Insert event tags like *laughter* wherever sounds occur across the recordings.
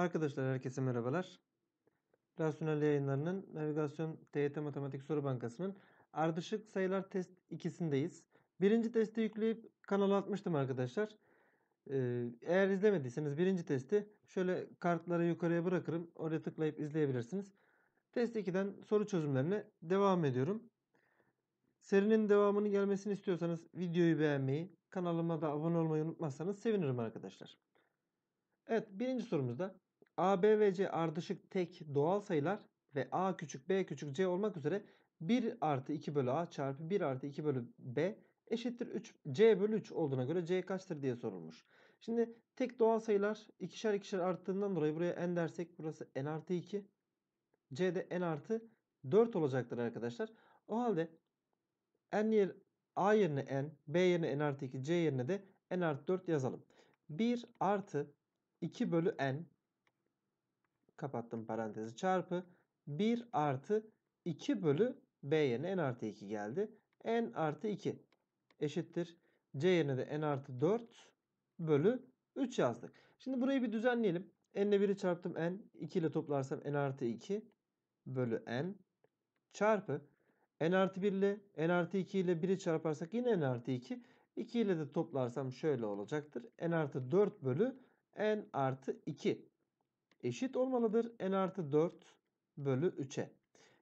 Arkadaşlar herkese merhabalar. Rasyonel yayınlarının navigasyon TYT Matematik Soru Bankası'nın ardışık sayılar test 2'sindeyiz. Birinci testi yükleyip kanala atmıştım arkadaşlar. Ee, eğer izlemediyseniz birinci testi şöyle kartları yukarıya bırakırım. Oraya tıklayıp izleyebilirsiniz. Test 2'den soru çözümlerine devam ediyorum. Serinin devamının gelmesini istiyorsanız videoyu beğenmeyi, kanalıma da abone olmayı unutmazsanız sevinirim arkadaşlar. Evet birinci sorumuzda A, B ve C ardışık tek doğal sayılar ve A küçük B küçük C olmak üzere 1 artı 2 bölü A çarpı 1 artı 2 bölü B eşittir 3 C bölü 3 olduğuna göre C kaçtır diye sorulmuş. Şimdi tek doğal sayılar ikişer ikişer arttığından dolayı buraya n dersek burası n artı 2. C de n artı 4 olacaktır arkadaşlar. O halde n yer A yerine n, B yerine n artı 2, C yerine de n artı 4 yazalım. 1 artı 2 bölü n kapattım parantezi çarpı 1 artı 2 bölü b yerine n artı 2 geldi. n artı 2 eşittir. c yerine de n artı 4 bölü 3 yazdık. Şimdi burayı bir düzenleyelim. n ile 1'i çarptım n. 2 ile toplarsam n artı 2 bölü n çarpı n artı 1 ile n artı 2 ile 1'i çarparsak yine n artı 2. 2 ile de toplarsam şöyle olacaktır. n artı 4 bölü n artı 2 eşit olmalıdır n artı 4 bölü 3'e.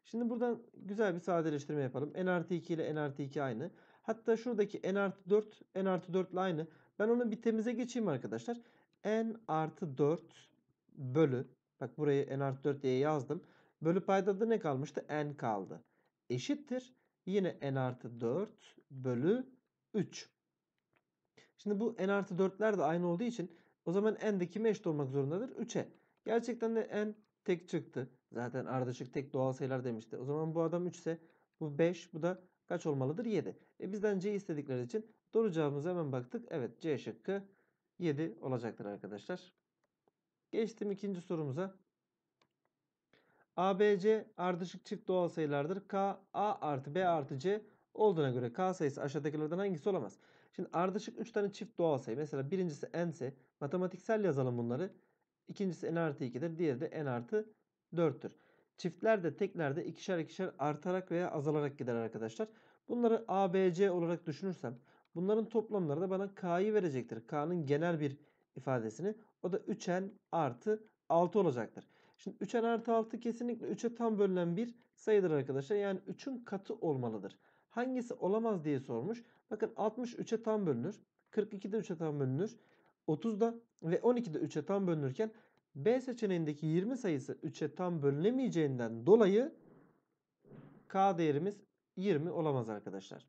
Şimdi buradan güzel bir sadeleştirme yapalım. n artı 2 ile n artı 2 aynı. Hatta şuradaki n artı 4 n artı 4 ile aynı. Ben onu bir temize geçeyim arkadaşlar. n artı 4 bölü bak burayı n artı 4 diye yazdım. Bölü paydada ne kalmıştı? n kaldı. Eşittir. Yine n artı 4 bölü 3. Şimdi bu n artı 4'ler de aynı olduğu için o zaman n de kime eşit olmak zorundadır? 3'e. Gerçekten de en tek çıktı. Zaten ardışık tek doğal sayılar demişti. O zaman bu adam 3 ise bu 5 bu da kaç olmalıdır? 7. E bizden C istedikleri için doğru cevabımıza hemen baktık. Evet C şıkkı 7 olacaktır arkadaşlar. Geçtim ikinci sorumuza. ABC ardışık çift doğal sayılardır. K, A artı B artı C olduğuna göre K sayısı aşağıdakilerden hangisi olamaz? Şimdi ardışık 3 tane çift doğal sayı. Mesela birincisi n ise matematiksel yazalım bunları. İkincisi n artı 2'dir. Diğeri de n artı 4'tür. Çiftler de tekler de ikişer ikişer artarak veya azalarak gider arkadaşlar. Bunları A, B, C olarak düşünürsem bunların toplamları da bana K'yı verecektir. K'nın genel bir ifadesini. O da 3n artı 6 olacaktır. Şimdi 3n artı 6 kesinlikle 3'e tam bölünen bir sayıdır arkadaşlar. Yani 3'ün katı olmalıdır. Hangisi olamaz diye sormuş. Bakın 60 3'e tam bölünür. 42 de 3'e tam bölünür. 30'da ve 12'de 3'e tam bölünürken B seçeneğindeki 20 sayısı 3'e tam bölünemeyeceğinden dolayı K değerimiz 20 olamaz arkadaşlar.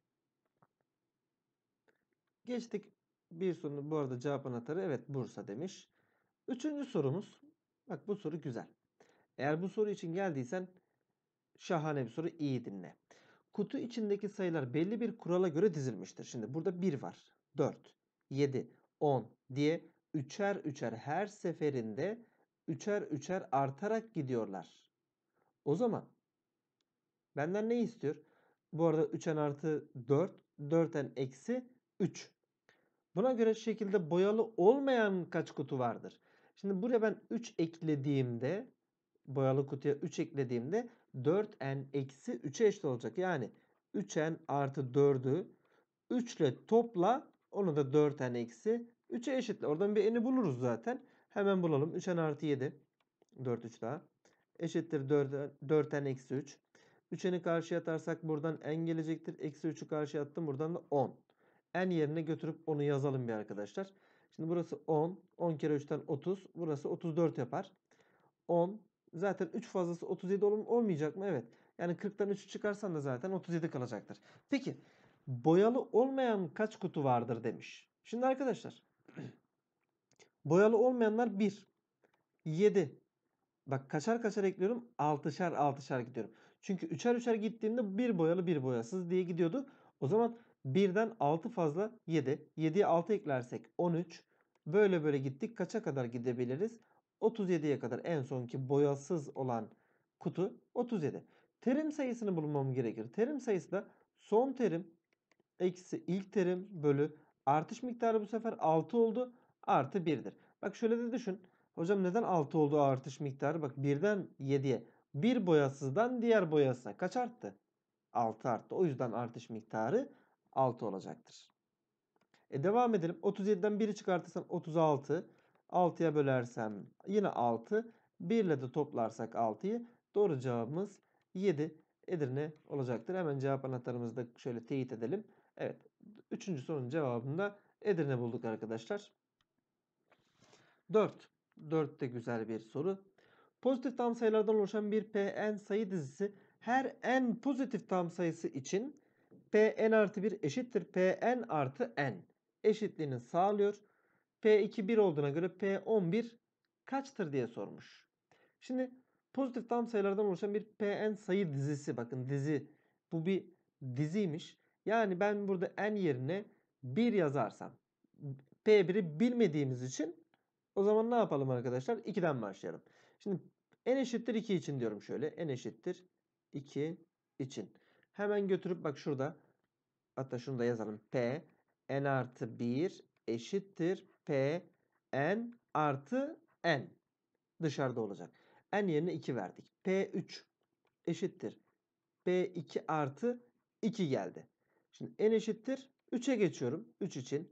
Geçtik bir sorunu bu arada cevap anahtarı evet Bursa demiş. Üçüncü sorumuz. Bak bu soru güzel. Eğer bu soru için geldiysen şahane bir soru iyi dinle. Kutu içindeki sayılar belli bir kurala göre dizilmiştir. Şimdi burada 1 var. 4, 7, 10 diye üçer üçer her seferinde üçer üçer artarak gidiyorlar. O zaman benden ne istiyor? Bu arada 3'en artı 4, 4'en eksi 3. Buna göre şekilde boyalı olmayan kaç kutu vardır? Şimdi buraya ben 3 eklediğimde boyalı kutuya 3 eklediğimde 4n eksi 3'e eşit olacak. Yani 3n artı 4'ü 3 ile topla onu da 4n eksi 3'e eşitle. Oradan bir n'i buluruz zaten. Hemen bulalım. 3n artı 7. 4 3 daha. Eşittir 4, 4n eksi 3. 3n'i karşıya atarsak buradan n gelecektir. Eksi 3'ü karşıya attım. Buradan da 10. n yerine götürüp onu yazalım bir arkadaşlar. Şimdi burası 10. 10 kere 3'ten 30. Burası 34 yapar. 10. Zaten 3 fazlası 37 olmayacak mı? Evet. Yani 40'tan 3'ü çıkarsan da zaten 37 kalacaktır. Peki boyalı olmayan kaç kutu vardır demiş. Şimdi arkadaşlar *clears throat* boyalı olmayanlar 1, 7. Bak kaçar kaçar ekliyorum 6'şar 6'şar gidiyorum. Çünkü 3'er 3'er gittiğimde bir boyalı bir boyasız diye gidiyordu. O zaman 1'den 6 fazla 7. 7'ye 6 eklersek 13. Böyle böyle gittik. Kaça kadar gidebiliriz? 37'ye kadar en sonki boyasız olan kutu 37. Terim sayısını bulmam gerekir. Terim sayısı da son terim eksi ilk terim bölü artış miktarı bu sefer 6 oldu artı 1'dir. Bak şöyle de düşün. Hocam neden 6 oldu artış miktarı? Bak 1'den 7'ye. Bir boyasızdan diğer boyasına kaç arttı? 6 arttı. O yüzden artış miktarı 6 olacaktır. E devam edelim. 37'den 1'i çıkartırsam 36. 6'ya bölersem yine 6. 1 ile de toplarsak 6'yı doğru cevabımız 7 Edirne olacaktır. Hemen cevap anahtarımızı da şöyle teyit edelim. Evet. Üçüncü sorunun cevabında Edirne bulduk arkadaşlar. 4. 4 de güzel bir soru. Pozitif tam sayılardan oluşan bir Pn sayı dizisi her n pozitif tam sayısı için Pn artı 1 eşittir Pn artı n eşitliğini sağlıyor. P2 1 olduğuna göre P11 kaçtır diye sormuş. Şimdi pozitif tam sayılardan oluşan bir Pn sayı dizisi bakın dizi bu bir diziymiş. Yani ben burada n yerine 1 yazarsam P1'i bilmediğimiz için o zaman ne yapalım arkadaşlar? 2'den başlayalım. Şimdi n eşittir 2 için diyorum şöyle. n eşittir 2 için. Hemen götürüp bak şurada hatta şunu da yazalım. P n artı 1 eşittir P n artı n dışarıda olacak. n yerine 2 verdik. P3 eşittir. P2 artı 2 geldi. Şimdi n eşittir 3'e geçiyorum 3 için.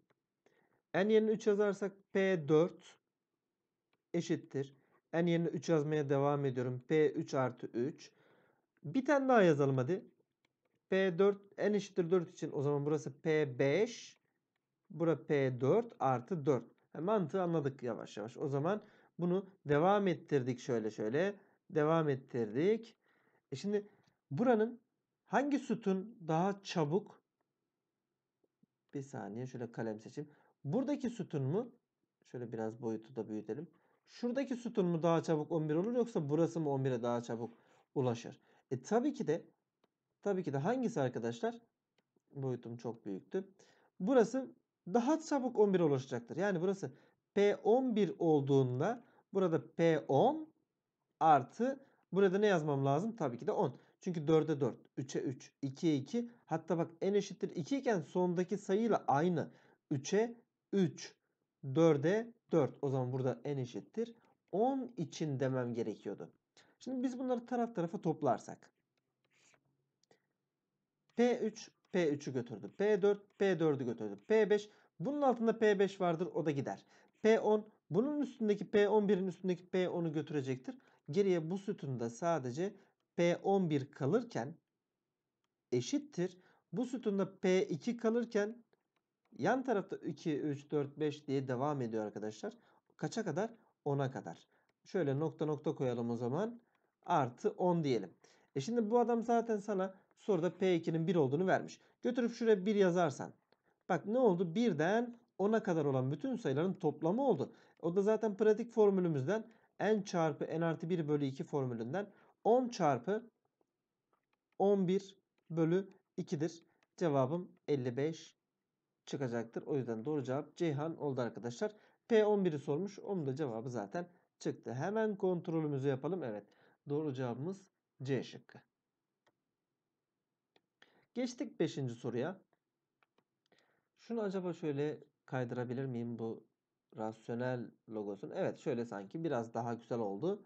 n yerine 3 yazarsak p4 eşittir. n yerine 3 yazmaya devam ediyorum. p3 artı 3. Bir tane daha yazalım hadi. P4 n eşittir 4 için o zaman burası P5. Bura P4 artı 4. Yani mantığı anladık yavaş yavaş. O zaman bunu devam ettirdik şöyle şöyle. Devam ettirdik. E şimdi buranın hangi sütun daha çabuk bir saniye şöyle kalem seçeyim. Buradaki sütun mu? Şöyle biraz boyutu da büyütelim. Şuradaki sütun mu daha çabuk 11 olur yoksa burası mı 11'e daha çabuk ulaşır? E tabii ki de tabii ki de hangisi arkadaşlar? Boyutum çok büyüktü. Burası daha çabuk 11 ulaşacaktır. Yani burası P11 olduğunda burada P10 artı burada ne yazmam lazım? Tabii ki de 10. Çünkü 4'e 4, 3'e 3, 2'ye 2. Hatta bak en eşittir 2 iken sondaki sayıyla aynı. 3'e 3, 4'e 4. O zaman burada en eşittir 10 için demem gerekiyordu. Şimdi biz bunları taraf tarafa toplarsak. P3, P3'ü götürdü. P4, P4'ü götürdü. P5, bunun altında P5 vardır o da gider. P10, bunun üstündeki P11'in üstündeki P10'u götürecektir. Geriye bu sütunda sadece P11 kalırken eşittir. Bu sütunda P2 kalırken yan tarafta 2, 3, 4, 5 diye devam ediyor arkadaşlar. Kaça kadar? 10'a kadar. Şöyle nokta nokta koyalım o zaman. Artı 10 diyelim. E şimdi bu adam zaten sana soruda P2'nin 1 olduğunu vermiş. Götürüp şuraya 1 yazarsan. Bak ne oldu? 1'den 10'a kadar olan bütün sayıların toplamı oldu. O da zaten pratik formülümüzden n çarpı n artı 1 bölü 2 formülünden 10 çarpı 11 bölü 2'dir. Cevabım 55 çıkacaktır. O yüzden doğru cevap Ceyhan oldu arkadaşlar. P11'i sormuş. Onun da cevabı zaten çıktı. Hemen kontrolümüzü yapalım. Evet. Doğru cevabımız C şıkkı. Geçtik 5. soruya. Şunu acaba şöyle kaydırabilir miyim bu rasyonel logosunu? Evet şöyle sanki biraz daha güzel oldu.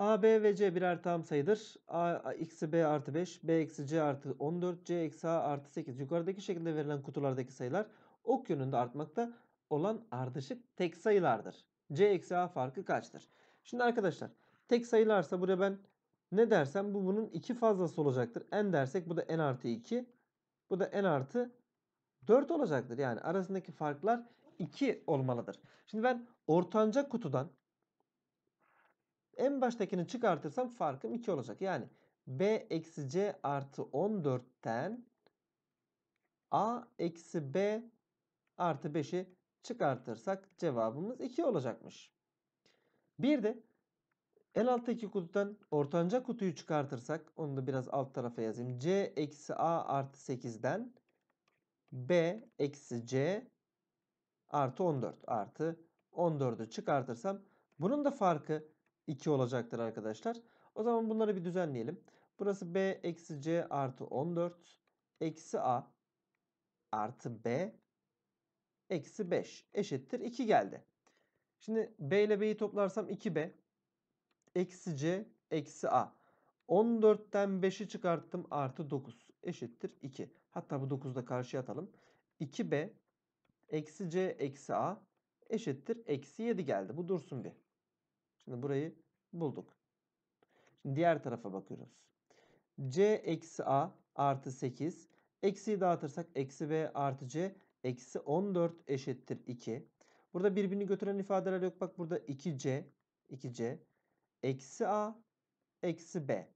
A, B ve C birer tam sayıdır. A, eksi B artı 5, B eksi C artı 14, C eksi A artı 8. Yukarıdaki şekilde verilen kutulardaki sayılar ok yönünde artmakta olan ardışık tek sayılardır. C eksi A farkı kaçtır? Şimdi arkadaşlar tek sayılarsa buraya ben ne dersem bu bunun 2 fazlası olacaktır. N dersek bu da N artı 2. Bu da N artı 4 olacaktır. Yani arasındaki farklar 2 olmalıdır. Şimdi ben ortanca kutudan en baştakini çıkartırsam farkım 2 olacak. Yani b eksi c artı 14'ten a eksi b artı 5'i çıkartırsak cevabımız 2 olacakmış. Bir de en alttaki kutudan ortanca kutuyu çıkartırsak onu da biraz alt tarafa yazayım. c eksi a artı 8'den b eksi c artı 14 artı 14'ü çıkartırsam bunun da farkı 2 olacaktır arkadaşlar. O zaman bunları bir düzenleyelim. Burası B eksi C artı 14 eksi A artı B eksi 5 eşittir 2 geldi. Şimdi B ile B'yi toplarsam 2B eksi C eksi A. 14'ten 5'i çıkarttım artı 9 eşittir 2. Hatta bu 9'u da karşıya atalım. 2B eksi C eksi A eşittir eksi 7 geldi. Bu dursun bir. Şimdi burayı bulduk. Şimdi diğer tarafa bakıyoruz. C eksi A artı 8. Eksiyi dağıtırsak eksi B artı C eksi 14 eşittir 2. Burada birbirini götüren ifadeler yok. Bak burada 2C 2C eksi A eksi B.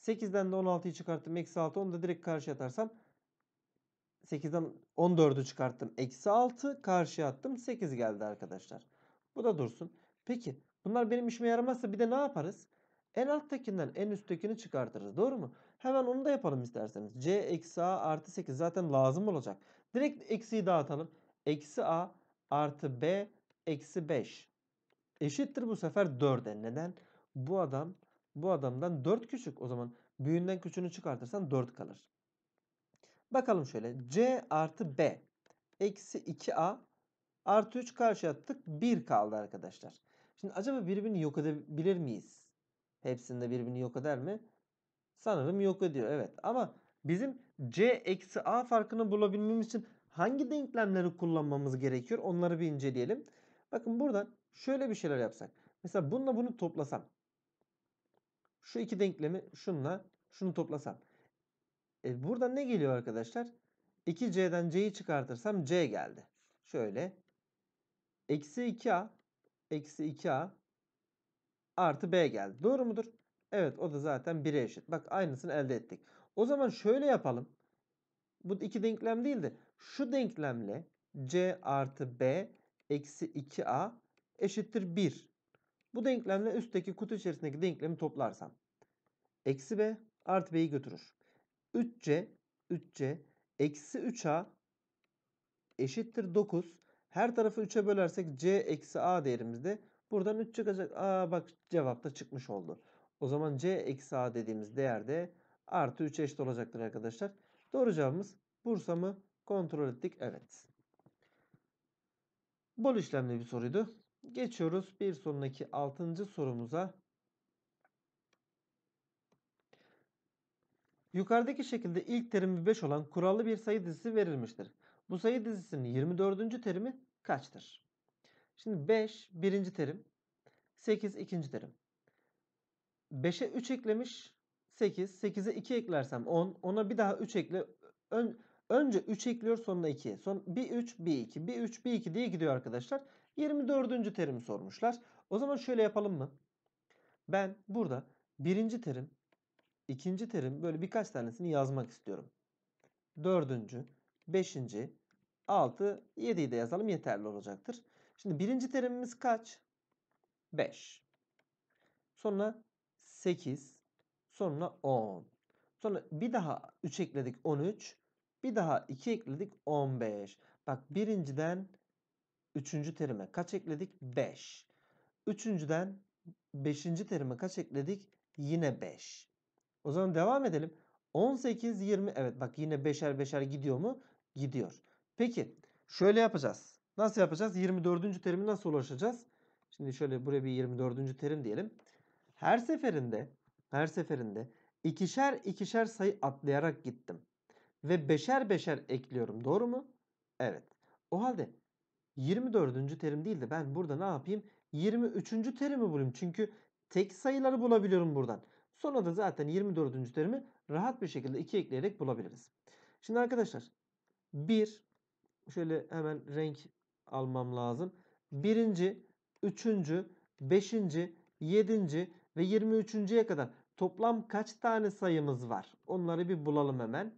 8'den de 16'yı çıkarttım. Eksi 6 onu da direkt karşıya atarsam 8'den 14'ü çıkarttım. Eksi 6 karşıya attım. 8 geldi arkadaşlar. Bu da dursun. Peki Bunlar benim işime yaramazsa bir de ne yaparız? En alttakinden en üsttekini çıkartırız. Doğru mu? Hemen onu da yapalım isterseniz. C eksi A artı 8 zaten lazım olacak. Direkt eksiyi dağıtalım. Eksi A artı B eksi 5. Eşittir bu sefer 4'e. Neden? Bu adam bu adamdan 4 küçük. O zaman büyüğünden küçüğünü çıkartırsan 4 kalır. Bakalım şöyle. C artı B eksi 2A artı 3 karşıya attık. 1 kaldı arkadaşlar. Şimdi acaba birbirini yok edebilir miyiz? Hepsinde birbirini yok eder mi? Sanırım yok ediyor evet. Ama bizim C eksi A farkını bulabilmemiz için hangi denklemleri kullanmamız gerekiyor? Onları bir inceleyelim. Bakın buradan şöyle bir şeyler yapsak. Mesela bununla bunu toplasam. Şu iki denklemi şunla şunu toplasam. E burada ne geliyor arkadaşlar? 2C'den C'yi çıkartırsam C geldi. Şöyle. Eksi 2A eksi 2a artı b geldi. Doğru mudur? Evet o da zaten 1'e eşit. Bak aynısını elde ettik. O zaman şöyle yapalım. Bu iki denklem değildi. şu denklemle c artı b eksi 2a eşittir 1. Bu denklemle üstteki kutu içerisindeki denklemi toplarsam. Eksi b artı b'yi götürür. 3c 3c eksi 3a eşittir 9 her tarafı 3'e bölersek c eksi a değerimizde buradan 3 çıkacak. Aa bak cevap da çıkmış oldu. O zaman c eksi a dediğimiz değer de artı 3 eşit olacaktır arkadaşlar. Doğru cevabımız Bursa mı? Kontrol ettik. Evet. Bol işlemli bir soruydu. Geçiyoruz bir sonraki 6. sorumuza. Yukarıdaki şekilde ilk terim 5 olan kurallı bir sayı dizisi verilmiştir. Bu sayı dizisinin 24. terimi kaçtır? Şimdi 5 birinci terim, 8 ikinci terim. 5'e 3 eklemiş 8, 8'e 2 eklersem 10, 10'a bir daha 3 ekle. Ön, önce 3 ekliyor sonra 2. Son bir 3, bir 2, bir 3, bir 2 diye gidiyor arkadaşlar. 24. terimi sormuşlar. O zaman şöyle yapalım mı? Ben burada birinci terim, ikinci terim böyle birkaç tanesini yazmak istiyorum. Dördüncü, beşinci, 6, 7'yi de yazalım yeterli olacaktır. Şimdi birinci terimimiz kaç? 5. Sonra 8. Sonra 10. Sonra bir daha 3 ekledik 13. Bir daha 2 ekledik 15. Bak birinciden üçüncü terime kaç ekledik? 5. Üçüncüden beşinci terime kaç ekledik? Yine 5. O zaman devam edelim. 18, 20 evet bak yine beşer beşer gidiyor mu? Gidiyor. Peki şöyle yapacağız. Nasıl yapacağız? 24. terimi nasıl ulaşacağız? Şimdi şöyle buraya bir 24. terim diyelim. Her seferinde her seferinde ikişer ikişer sayı atlayarak gittim. Ve beşer beşer ekliyorum. Doğru mu? Evet. O halde 24. terim değil de ben burada ne yapayım? 23. terimi bulayım. Çünkü tek sayıları bulabiliyorum buradan. Sonra da zaten 24. terimi rahat bir şekilde 2 ekleyerek bulabiliriz. Şimdi arkadaşlar 1, şöyle hemen renk almam lazım. Birinci, üçüncü, beşinci, yedinci ve yirmi üçüncüye kadar toplam kaç tane sayımız var? Onları bir bulalım hemen.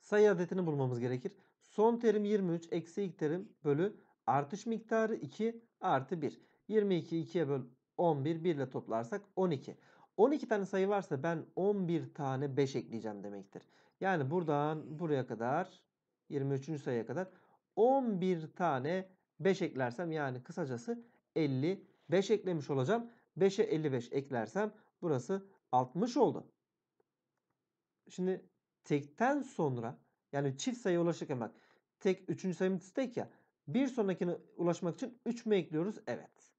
Sayı adetini bulmamız gerekir. Son terim 23 eksi ilk terim bölü artış miktarı 2 artı 1. 22 2'ye böl 11 1 ile toplarsak 12. 12 tane sayı varsa ben 11 tane 5 ekleyeceğim demektir. Yani buradan buraya kadar 23. sayıya kadar 11 tane 5 eklersem yani kısacası 55 eklemiş olacağım. 5'e 55 eklersem burası 60 oldu. Şimdi tekten sonra yani çift sayıya ulaşırken bak tek 3. sayımız tek ya. Bir sonrakine ulaşmak için 3 mü ekliyoruz? Evet.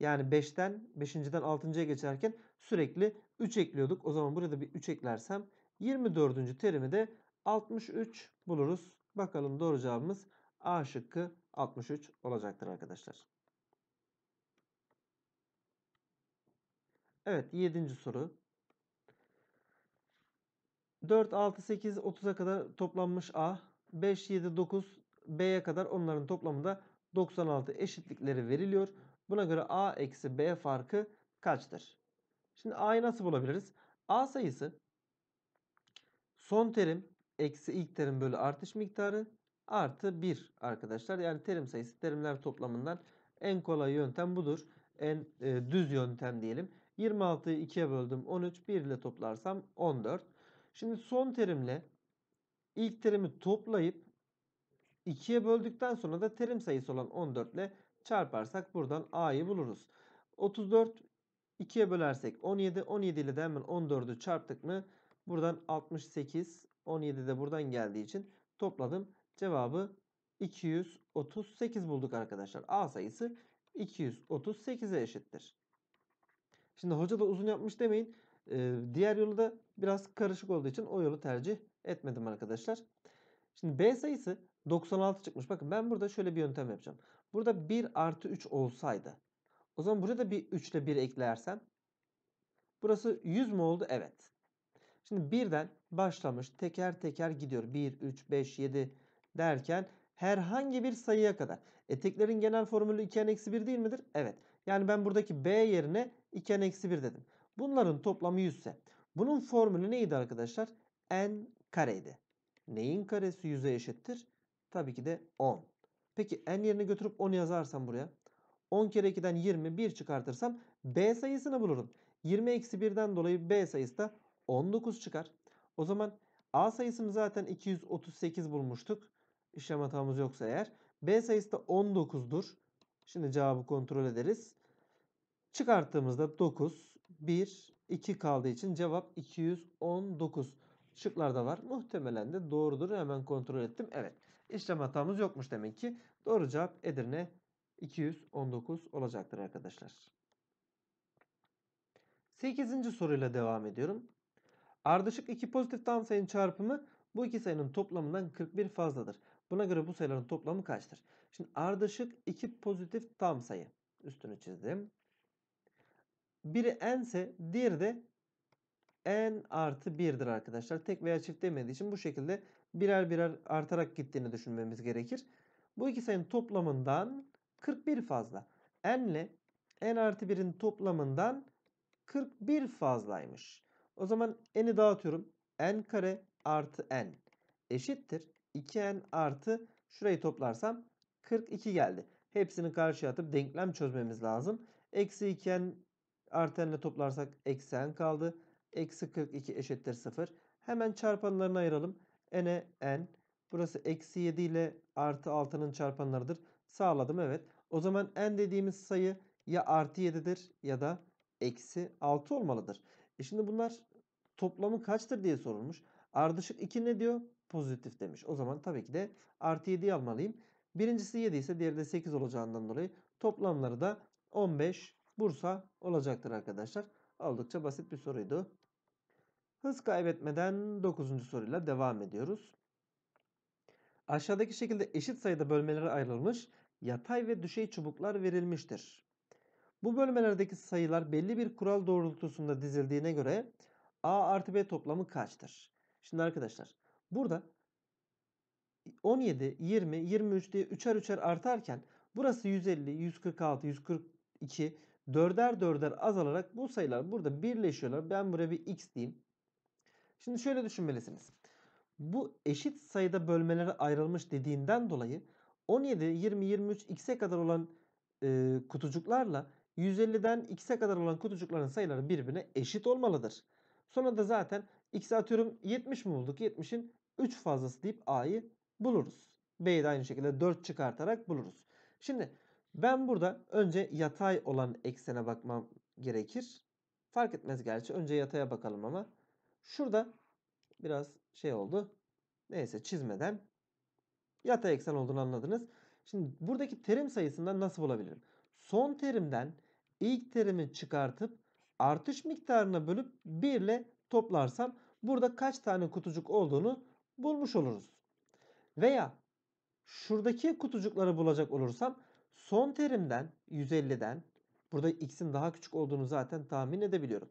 Yani 5'ten 5.den 6.ya geçerken sürekli 3 ekliyorduk. O zaman burada bir 3 eklersem 24. terimi de 63 buluruz Bakalım doğru cevabımız A şıkkı 63 olacaktır arkadaşlar. Evet 7. soru. 4, 6, 8, 30'a kadar toplanmış A. 5, 7, 9, B'ye kadar onların toplamı da 96 eşitlikleri veriliyor. Buna göre A eksi B farkı kaçtır? Şimdi A'yı nasıl bulabiliriz? A sayısı son terim eksi ilk terim bölü artış miktarı artı 1 arkadaşlar. Yani terim sayısı terimler toplamından en kolay yöntem budur. En e, düz yöntem diyelim. 26'yı 2'ye böldüm 13. 1 ile toplarsam 14. Şimdi son terimle ilk terimi toplayıp 2'ye böldükten sonra da terim sayısı olan 14 ile çarparsak buradan a'yı buluruz. 34 2'ye bölersek 17. 17 ile de hemen 14'ü çarptık mı buradan 68 17 de buradan geldiği için topladım. Cevabı 238 bulduk arkadaşlar. A sayısı 238'e eşittir. Şimdi hoca da uzun yapmış demeyin. Ee, diğer yolu da biraz karışık olduğu için o yolu tercih etmedim arkadaşlar. Şimdi B sayısı 96 çıkmış. Bakın ben burada şöyle bir yöntem yapacağım. Burada 1 artı 3 olsaydı. O zaman burada bir 3 ile 1 eklersem. Burası 100 mu oldu? Evet. Şimdi birden başlamış teker teker gidiyor. 1, 3, 5, 7 derken herhangi bir sayıya kadar. Eteklerin genel formülü 2n-1 değil midir? Evet. Yani ben buradaki b yerine 2n-1 dedim. Bunların toplamı 100 ise. Bunun formülü neydi arkadaşlar? n kareydi. Neyin karesi 100'e eşittir? Tabii ki de 10. Peki n yerine götürüp 10 yazarsam buraya. 10 kere 2'den 20, 1 çıkartırsam b sayısını bulurum. 20-1'den dolayı b sayısı da 19 çıkar. O zaman A sayısını zaten 238 bulmuştuk. İşlem hatamız yoksa eğer. B sayısı da 19'dur. Şimdi cevabı kontrol ederiz. Çıkarttığımızda 9, 1, 2 kaldığı için cevap 219. Şıklarda var. Muhtemelen de doğrudur. Hemen kontrol ettim. Evet. İşlem hatamız yokmuş demek ki. Doğru cevap Edirne 219 olacaktır arkadaşlar. 8. soruyla devam ediyorum. Ardışık iki pozitif tam sayının çarpımı bu iki sayının toplamından 41 fazladır. Buna göre bu sayıların toplamı kaçtır? Şimdi ardışık iki pozitif tam sayı. Üstünü çizdim. Biri n ise diğeri de n artı 1'dir arkadaşlar. Tek veya çift demediği için bu şekilde birer birer artarak gittiğini düşünmemiz gerekir. Bu iki sayının toplamından 41 fazla. n ile n artı 1'in toplamından 41 fazlaymış. O zaman n'i dağıtıyorum. n kare artı n eşittir. 2n artı şurayı toplarsam 42 geldi. Hepsini karşıya atıp denklem çözmemiz lazım. Eksi 2n artı n'le toplarsak eksi n kaldı. Eksi 42 eşittir 0. Hemen çarpanlarını ayıralım. n'e n. Burası eksi 7 ile artı 6'nın çarpanlarıdır. Sağladım evet. O zaman n dediğimiz sayı ya artı 7'dir ya da eksi 6 olmalıdır. E şimdi bunlar toplamı kaçtır diye sorulmuş. Ardışık 2 ne diyor? Pozitif demiş. O zaman tabii ki de artı 7'yi almalıyım. Birincisi 7 ise diğeri de 8 olacağından dolayı toplamları da 15 Bursa olacaktır arkadaşlar. Oldukça basit bir soruydu. Hız kaybetmeden 9. soruyla devam ediyoruz. Aşağıdaki şekilde eşit sayıda bölmelere ayrılmış yatay ve düşey çubuklar verilmiştir. Bu bölmelerdeki sayılar belli bir kural doğrultusunda dizildiğine göre A artı B toplamı kaçtır? Şimdi arkadaşlar burada 17, 20, 23 diye üçer üçer artarken burası 150, 146, 142, dörder dörder azalarak bu sayılar burada birleşiyorlar. Ben buraya bir x diyeyim. Şimdi şöyle düşünmelisiniz. Bu eşit sayıda bölmelere ayrılmış dediğinden dolayı 17, 20, 23, x'e kadar olan e, kutucuklarla 150'den x'e kadar olan kutucukların sayıları birbirine eşit olmalıdır. Sonra da zaten x'e atıyorum 70 mi bulduk? 70'in 3 fazlası deyip a'yı buluruz. B'yi de aynı şekilde 4 çıkartarak buluruz. Şimdi ben burada önce yatay olan eksene bakmam gerekir. Fark etmez gerçi. Önce yataya bakalım ama. Şurada biraz şey oldu. Neyse çizmeden yatay eksen olduğunu anladınız. Şimdi buradaki terim sayısından nasıl bulabilirim? Son terimden ilk terimi çıkartıp artış miktarına bölüp 1 ile toplarsam burada kaç tane kutucuk olduğunu bulmuş oluruz. Veya şuradaki kutucukları bulacak olursam son terimden 150'den burada x'in daha küçük olduğunu zaten tahmin edebiliyorum.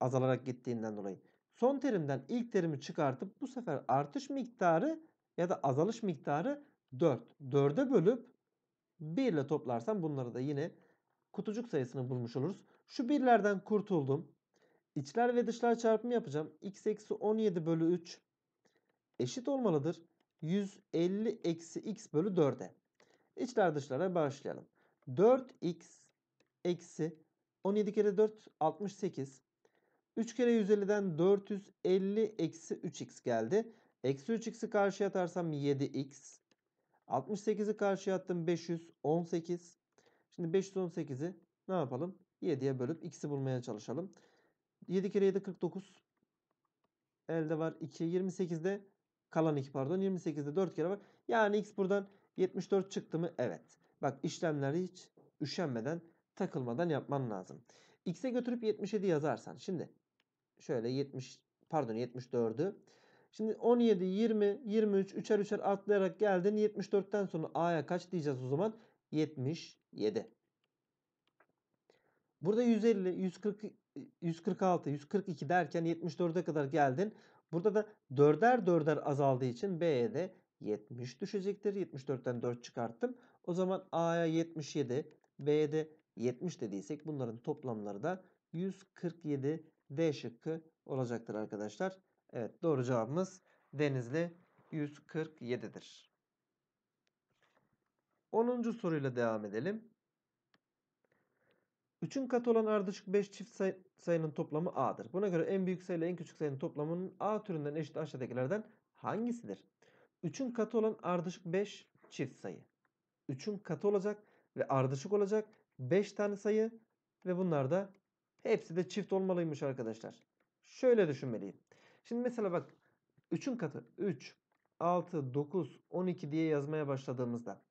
Azalarak gittiğinden dolayı. Son terimden ilk terimi çıkartıp bu sefer artış miktarı ya da azalış miktarı 4. 4'e bölüp 1 ile toplarsam bunları da yine kutucuk sayısını bulmuş oluruz. Şu birlerden kurtuldum. İçler ve dışlar çarpımı yapacağım. x eksi 17 bölü 3 eşit olmalıdır. 150 eksi x bölü 4'e. İçler dışlara başlayalım. 4x eksi 17 kere 4 68. 3 kere 150'den 450 eksi 3x geldi. Eksi 3x'i karşıya atarsam 7x. 68'i karşıya attım 518. Şimdi 518'i ne yapalım? 7'ye bölüp x'i bulmaya çalışalım. 7 kere 7 49. Elde var 2. 28'de kalan 2 pardon. 28'de 4 kere var. Yani x buradan 74 çıktı mı? Evet. Bak işlemleri hiç üşenmeden takılmadan yapman lazım. X'e götürüp 77 yazarsan. Şimdi şöyle 70 pardon 74'ü. Şimdi 17, 20, 23, 3'er 3'er atlayarak geldin. 74'ten sonra A'ya kaç diyeceğiz o zaman? 70. 7. Burada 150, 140, 146, 142 derken 74'e kadar geldin. Burada da 4'er 4'er azaldığı için B'ye de 70 düşecektir. 74'ten 4 çıkarttım. O zaman A'ya 77, B'ye de 70 dediysek bunların toplamları da 147 D şıkkı olacaktır arkadaşlar. Evet doğru cevabımız Denizli 147'dir. 10. soruyla devam edelim. 3'ün katı olan ardışık 5 çift say sayının toplamı A'dır. Buna göre en büyük sayı ile en küçük sayının toplamının A türünden eşit aşağıdakilerden hangisidir? 3'ün katı olan ardışık 5 çift sayı. 3'ün katı olacak ve ardışık olacak 5 tane sayı ve bunlar da hepsi de çift olmalıymış arkadaşlar. Şöyle düşünmeliyim. Şimdi mesela bak 3'ün katı 3, 6, 9, 12 diye yazmaya başladığımızda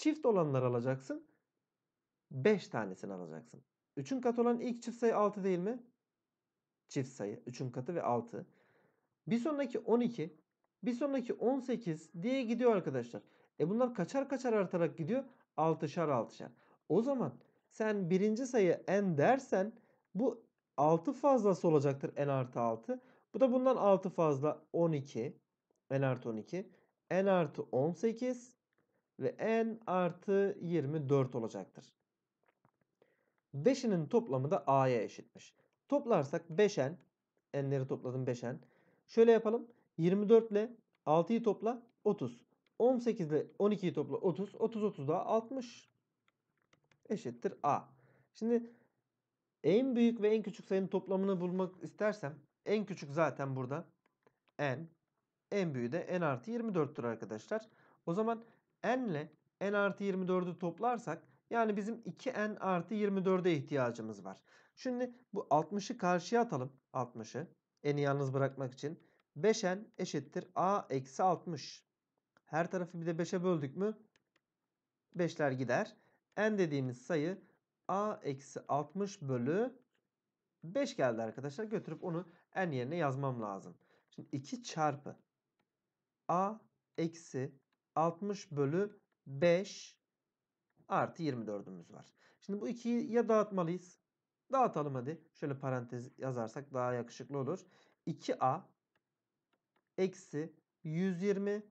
Çift olanları alacaksın. 5 tanesini alacaksın. 3'ün katı olan ilk çift sayı 6 değil mi? Çift sayı. 3'ün katı ve 6. Bir sonraki 12. Bir sonraki 18 diye gidiyor arkadaşlar. E bunlar kaçar kaçar artarak gidiyor. 6'şar 6'şar. O zaman sen birinci sayı n dersen bu 6 fazlası olacaktır n artı 6. Bu da bundan 6 fazla 12. n artı 12. n artı 18 ve n artı 24 olacaktır. 5'inin toplamı da a'ya eşitmiş. Toplarsak 5n, n'leri topladım 5n. Şöyle yapalım. 24 ile 6'yı topla 30. 18 ile 12'yi topla 30. 30 30 daha 60 eşittir a. Şimdi en büyük ve en küçük sayının toplamını bulmak istersem en küçük zaten burada n. En büyüğü de n artı 24'tür arkadaşlar. O zaman n ile n artı 24'ü toplarsak yani bizim 2n artı 24'e ihtiyacımız var. Şimdi bu 60'ı karşıya atalım. 60'ı n'i yalnız bırakmak için. 5n eşittir a eksi 60. Her tarafı bir de 5'e böldük mü 5'ler gider. n dediğimiz sayı a eksi 60 bölü 5 geldi arkadaşlar. Götürüp onu n yerine yazmam lazım. Şimdi 2 çarpı a eksi 60 bölü 5 artı 24'ümüz var. Şimdi bu ikiyi ya dağıtmalıyız. Dağıtalım hadi. Şöyle parantez yazarsak daha yakışıklı olur. 2a eksi 120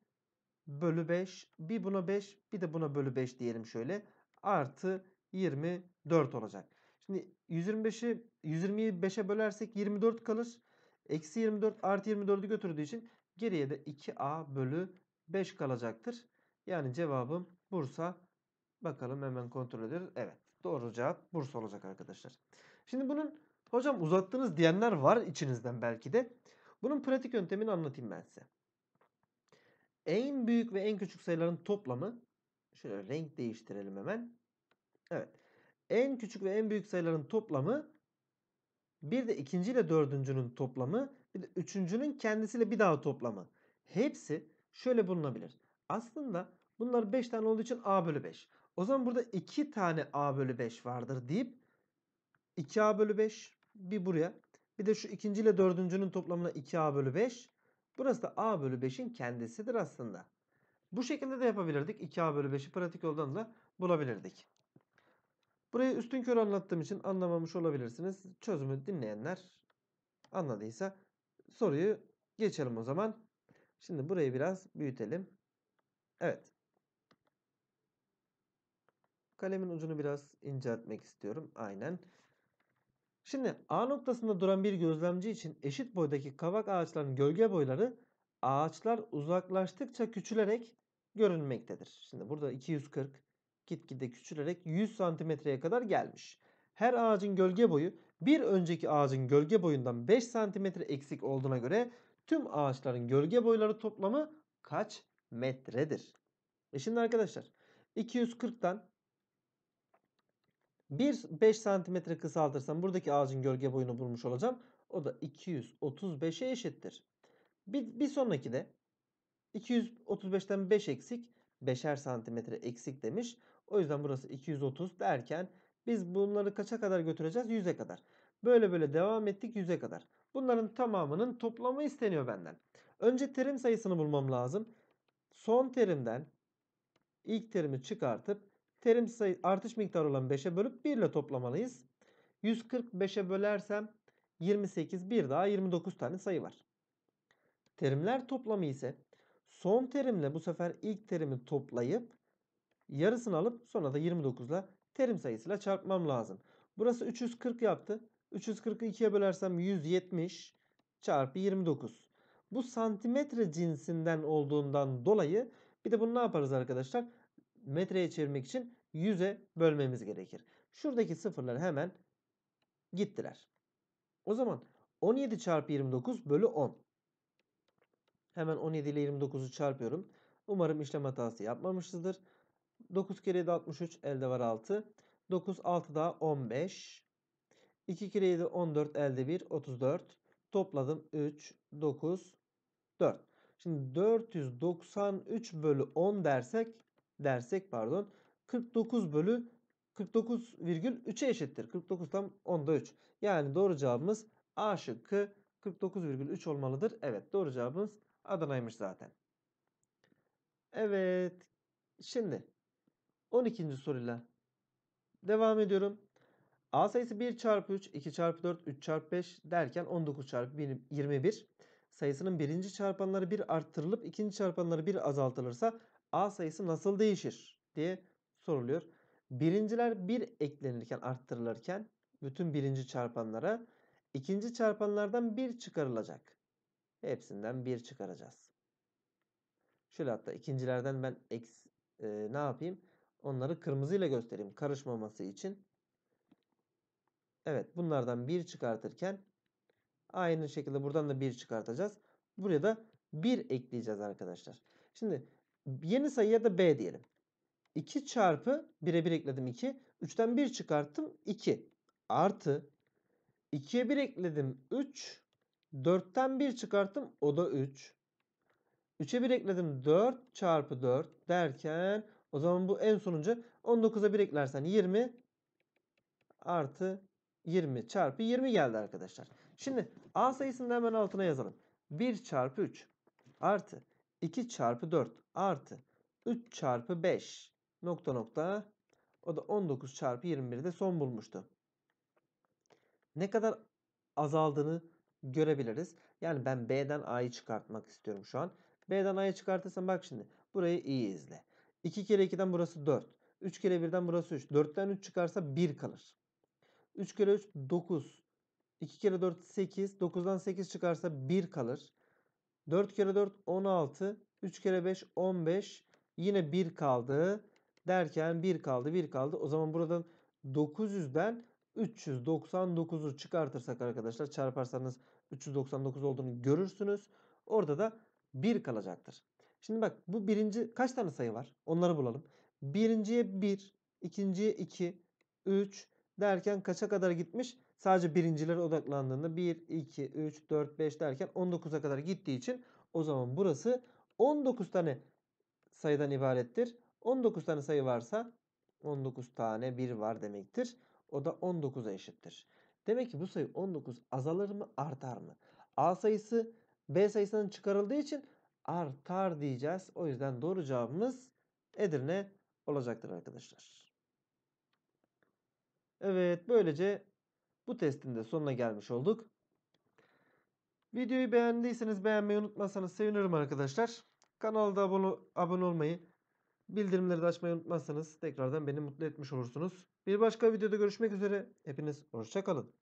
bölü 5. Bir buna 5 bir de buna bölü 5 diyelim şöyle. Artı 24 olacak. Şimdi 125'i 120'yi 5'e bölersek 24 kalır. Eksi 24 artı 24'ü götürdüğü için geriye de 2a bölü 5 kalacaktır. Yani cevabım Bursa. Bakalım hemen kontrol ediyoruz. Evet doğru cevap Bursa olacak arkadaşlar. Şimdi bunun hocam uzattınız diyenler var içinizden belki de. Bunun pratik yöntemini anlatayım ben size. En büyük ve en küçük sayıların toplamı şöyle renk değiştirelim hemen. Evet. En küçük ve en büyük sayıların toplamı bir de ikinci ile dördüncünün toplamı bir de üçüncünün kendisiyle bir daha toplamı. Hepsi şöyle bulunabilir. Aslında bunlar 5 tane olduğu için a bölü 5. O zaman burada 2 tane a bölü 5 vardır deyip 2a bölü 5 bir buraya bir de şu ikinci ile dördüncünün toplamına 2a bölü 5. Burası da a bölü 5'in kendisidir aslında. Bu şekilde de yapabilirdik. 2a bölü 5'i pratik yoldan da bulabilirdik. Burayı üstün körü anlattığım için anlamamış olabilirsiniz. Çözümü dinleyenler anladıysa soruyu geçelim o zaman. Şimdi burayı biraz büyütelim. Evet. Kalemin ucunu biraz inceltmek istiyorum. Aynen. Şimdi A noktasında duran bir gözlemci için eşit boydaki kavak ağaçların gölge boyları ağaçlar uzaklaştıkça küçülerek görünmektedir. Şimdi burada 240 gitgide küçülerek 100 santimetreye kadar gelmiş. Her ağacın gölge boyu bir önceki ağacın gölge boyundan 5 santimetre eksik olduğuna göre tüm ağaçların gölge boyları toplamı kaç metredir? E şimdi arkadaşlar 240'tan 1 5 santimetre kısaltırsam buradaki ağacın gölge boyunu bulmuş olacağım. O da 235'e eşittir. Bir, bir sonraki de 235'ten 5 eksik 5'er santimetre eksik demiş. O yüzden burası 230 derken biz bunları kaça kadar götüreceğiz? 100'e kadar. Böyle böyle devam ettik 100'e kadar. Bunların tamamının toplamı isteniyor benden. Önce terim sayısını bulmam lazım. Son terimden ilk terimi çıkartıp terim sayı artış miktarı olan 5'e bölüp 1 ile toplamalıyız. 145'e bölersem 28 bir daha 29 tane sayı var. Terimler toplamı ise son terimle bu sefer ilk terimi toplayıp yarısını alıp sonra da 29 ile terim sayısıyla çarpmam lazım. Burası 340 yaptı. 340'ı 2'ye bölersem 170 çarpı 29. Bu santimetre cinsinden olduğundan dolayı bir de bunu ne yaparız arkadaşlar? Metreye çevirmek için 100'e bölmemiz gerekir. Şuradaki sıfırlar hemen gittiler. O zaman 17 çarpı 29 bölü 10. Hemen 17 ile 29'u çarpıyorum. Umarım işlem hatası yapmamışızdır. 9 kere 7 63 elde var 6. 9 6 daha 15. 2 kere 7 14 elde 1 34. Topladım 3 9 4. Şimdi 493 bölü 10 dersek dersek pardon 49 bölü 49,3'e eşittir. 49 tam 10'da 3. Yani doğru cevabımız A şıkkı 49,3 olmalıdır. Evet doğru cevabımız Adana'ymış zaten. Evet. Şimdi 12. soruyla devam ediyorum. A sayısı 1 çarpı 3, 2 çarpı 4, 3 çarpı 5 derken 19 çarpı 1, 21 sayısının birinci çarpanları 1 arttırılıp ikinci çarpanları 1 azaltılırsa A sayısı nasıl değişir diye soruluyor. Birinciler 1 bir eklenirken arttırılırken bütün birinci çarpanlara ikinci çarpanlardan 1 çıkarılacak. Hepsinden 1 çıkaracağız. Şöyle hatta ikincilerden ben eks, e, ne yapayım? Onları kırmızıyla göstereyim karışmaması için. Evet bunlardan 1 çıkartırken aynı şekilde buradan da 1 çıkartacağız. Buraya da 1 ekleyeceğiz arkadaşlar. Şimdi yeni sayıya da B diyelim. 2 çarpı 1'e 1 ekledim 2. 3'ten 1 çıkarttım 2. Artı 2'ye 1 ekledim 3. 4'ten 1 çıkarttım o da 3. 3'e 1 ekledim 4 çarpı 4 derken o zaman bu en sonuncu 19'a 1 eklersen 20 artı 20 çarpı 20 geldi arkadaşlar. Şimdi A sayısını hemen altına yazalım. 1 çarpı 3 artı 2 çarpı 4 artı 3 çarpı 5 nokta nokta o da 19 çarpı 21'de son bulmuştu. Ne kadar azaldığını görebiliriz. Yani ben B'den A'yı çıkartmak istiyorum şu an. B'den A'yı çıkartırsam bak şimdi burayı iyi izle. 2 kere 2'den burası 4. 3 kere 1'den burası 3. 4'ten 3 çıkarsa 1 kalır. 3 kere 3 9. 2 kere 4 8. 9'dan 8 çıkarsa 1 kalır. 4 kere 4 16. 3 kere 5 15. Yine 1 kaldı. Derken 1 kaldı 1 kaldı. O zaman buradan 900'den 399'u çıkartırsak arkadaşlar çarparsanız 399 olduğunu görürsünüz. Orada da 1 kalacaktır. Şimdi bak bu birinci kaç tane sayı var? Onları bulalım. Birinciye 1, ikinciye 2, 3, derken kaça kadar gitmiş? Sadece birincilere odaklandığında 1, 2, 3, 4, 5 derken 19'a kadar gittiği için o zaman burası 19 tane sayıdan ibarettir. 19 tane sayı varsa 19 tane 1 var demektir. O da 19'a eşittir. Demek ki bu sayı 19 azalır mı artar mı? A sayısı B sayısından çıkarıldığı için artar diyeceğiz. O yüzden doğru cevabımız Edirne olacaktır arkadaşlar. Evet böylece bu testin de sonuna gelmiş olduk. Videoyu beğendiyseniz beğenmeyi unutmazsanız sevinirim arkadaşlar. Kanalda abone, abone olmayı, bildirimleri de açmayı unutmazsanız tekrardan beni mutlu etmiş olursunuz. Bir başka videoda görüşmek üzere. Hepiniz hoşçakalın.